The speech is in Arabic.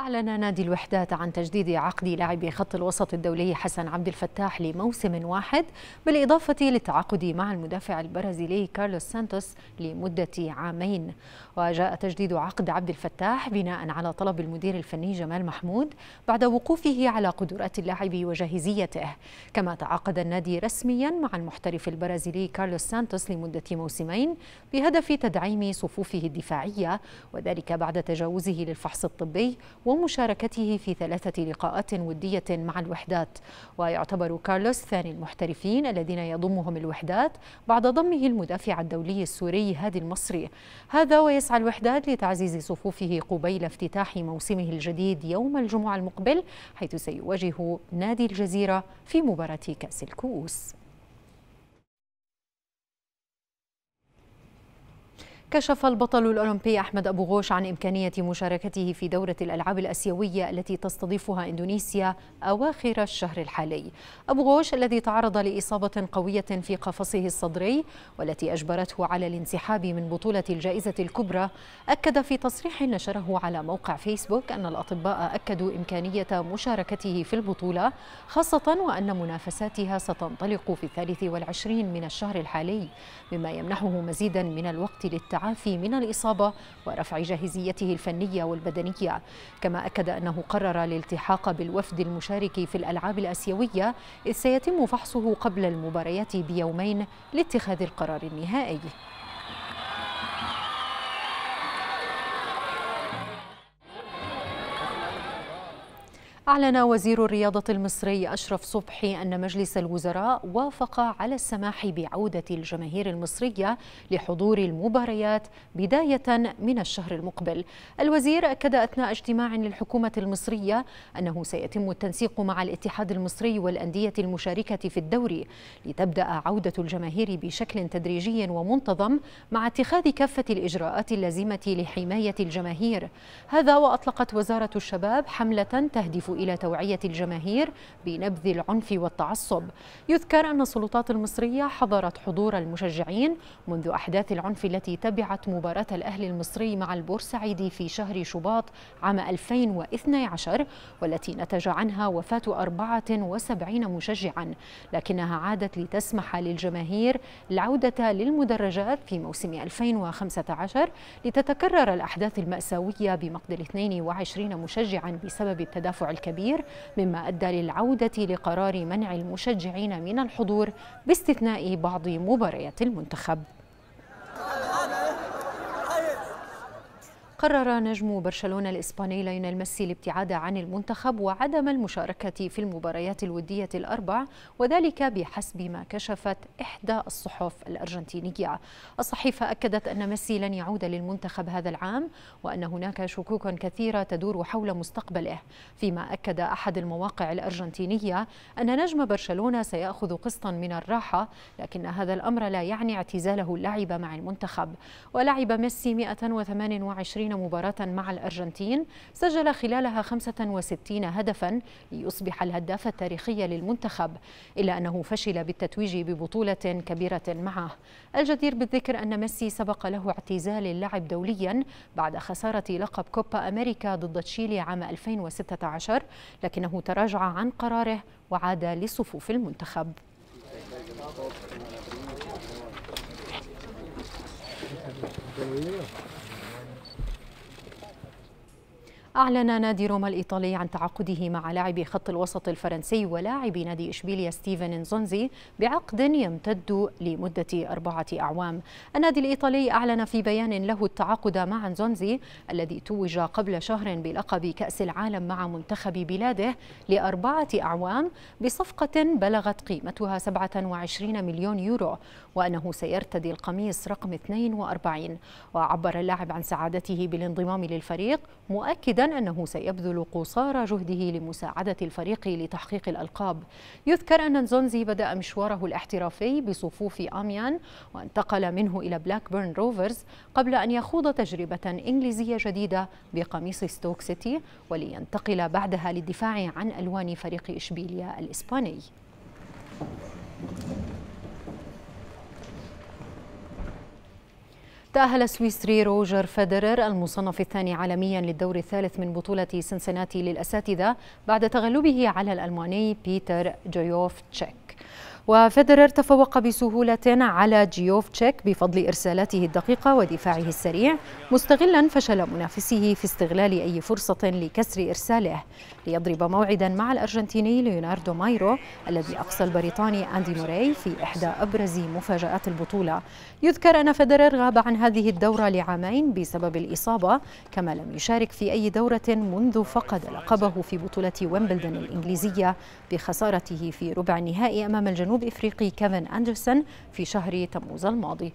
أعلن نادي الوحدات عن تجديد عقد لاعب خط الوسط الدولي حسن عبد الفتاح لموسم واحد بالإضافة للتعاقد مع المدافع البرازيلي كارلوس سانتوس لمدة عامين وجاء تجديد عقد عبد الفتاح بناء على طلب المدير الفني جمال محمود بعد وقوفه على قدرات اللاعب وجاهزيته كما تعاقد النادي رسميا مع المحترف البرازيلي كارلوس سانتوس لمدة موسمين بهدف تدعيم صفوفه الدفاعية وذلك بعد تجاوزه للفحص الطبي ومشاركته في ثلاثة لقاءات ودية مع الوحدات ويعتبر كارلوس ثاني المحترفين الذين يضمهم الوحدات بعد ضمه المدافع الدولي السوري هادي المصري هذا ويسعى الوحدات لتعزيز صفوفه قبيل افتتاح موسمه الجديد يوم الجمعة المقبل حيث سيواجه نادي الجزيرة في مباراة كأس الكؤوس كشف البطل الأولمبي أحمد أبو غوش عن إمكانية مشاركته في دورة الألعاب الأسيوية التي تستضيفها إندونيسيا أواخر الشهر الحالي أبو غوش الذي تعرض لإصابة قوية في قفصه الصدري والتي أجبرته على الانسحاب من بطولة الجائزة الكبرى أكد في تصريح نشره على موقع فيسبوك أن الأطباء أكدوا إمكانية مشاركته في البطولة خاصة وأن منافساتها ستنطلق في الثالث والعشرين من الشهر الحالي مما يمنحه مزيدا من الوقت للتعلم التعافي من الإصابة ورفع جاهزيته الفنية والبدنية كما أكد أنه قرر الالتحاق بالوفد المشارك في الألعاب الأسيوية إذ سيتم فحصه قبل المباريات بيومين لاتخاذ القرار النهائي أعلن وزير الرياضة المصري أشرف صبحي أن مجلس الوزراء وافق على السماح بعودة الجماهير المصرية لحضور المباريات بداية من الشهر المقبل. الوزير أكد أثناء اجتماع للحكومة المصرية أنه سيتم التنسيق مع الاتحاد المصري والأندية المشاركة في الدوري لتبدأ عودة الجماهير بشكل تدريجي ومنتظم مع اتخاذ كافة الإجراءات اللازمة لحماية الجماهير. هذا وأطلقت وزارة الشباب حملة تهدف إلى توعية الجماهير بنبذ العنف والتعصب يذكر أن السلطات المصرية حظرت حضور المشجعين منذ أحداث العنف التي تبعت مباراة الأهلي المصري مع البورسعيدي في شهر شباط عام 2012 والتي نتج عنها وفاة 74 مشجعا لكنها عادت لتسمح للجماهير العودة للمدرجات في موسم 2015 لتتكرر الأحداث المأساوية بمقتل 22 مشجعا بسبب التدافع الكبير مما أدى للعودة لقرار منع المشجعين من الحضور باستثناء بعض مباريات المنتخب قرر نجم برشلونة الإسباني ليونيل ميسي الابتعاد عن المنتخب وعدم المشاركة في المباريات الودية الأربع وذلك بحسب ما كشفت إحدى الصحف الأرجنتينية الصحيفة أكدت أن ميسي لن يعود للمنتخب هذا العام وأن هناك شكوك كثيرة تدور حول مستقبله فيما أكد أحد المواقع الأرجنتينية أن نجم برشلونة سيأخذ قسطا من الراحة لكن هذا الأمر لا يعني اعتزاله اللعب مع المنتخب ولعب ميسي 128 2020 مباراة مع الأرجنتين سجل خلالها 65 هدفا ليصبح الهداف التاريخي للمنتخب إلا أنه فشل بالتتويج ببطولة كبيرة معه الجدير بالذكر أن ميسي سبق له اعتزال اللعب دوليا بعد خسارة لقب كوبا أمريكا ضد تشيلي عام 2016 لكنه تراجع عن قراره وعاد لصفوف المنتخب Thank you. أعلن نادي روما الإيطالي عن تعاقده مع لاعب خط الوسط الفرنسي ولاعب نادي إشبيليا ستيفن زونزي بعقد يمتد لمدة أربعة أعوام النادي الإيطالي أعلن في بيان له التعاقد مع زونزي الذي توج قبل شهر بلقب كأس العالم مع منتخب بلاده لأربعة أعوام بصفقة بلغت قيمتها 27 مليون يورو وأنه سيرتدي القميص رقم 42 وعبر اللاعب عن سعادته بالانضمام للفريق مؤكدا مؤكدا أنه سيبذل قصارى جهده لمساعدة الفريق لتحقيق الألقاب يذكر أن زونزي بدأ مشواره الاحترافي بصفوف أميان وانتقل منه إلى بلاكبيرن روفرز قبل أن يخوض تجربة إنجليزية جديدة بقميص ستوك سيتي ولينتقل بعدها للدفاع عن ألوان فريق إشبيليا الإسباني تأهل السويسري روجر فيدرر المصنف الثاني عالميا للدور الثالث من بطولة سنسناتي للأساتذة بعد تغلبه على الألماني بيتر جيوف تشيك وفيدرر تفوق بسهولة على جيوف تشيك بفضل إرسالاته الدقيقة ودفاعه السريع مستغلا فشل منافسه في استغلال أي فرصة لكسر إرساله ليضرب موعدا مع الأرجنتيني ليوناردو مايرو الذي أقصى البريطاني أندي موري في إحدى أبرز مفاجآت البطولة يذكر أن فيدرر غاب عن هذه الدورة لعامين بسبب الإصابة كما لم يشارك في أي دورة منذ فقد لقبه في بطولة ويمبلدن الإنجليزية بخسارته في ربع النهائي أمام الجنوب جنوب إفريقي كيفن أندرسون في شهر تموز الماضي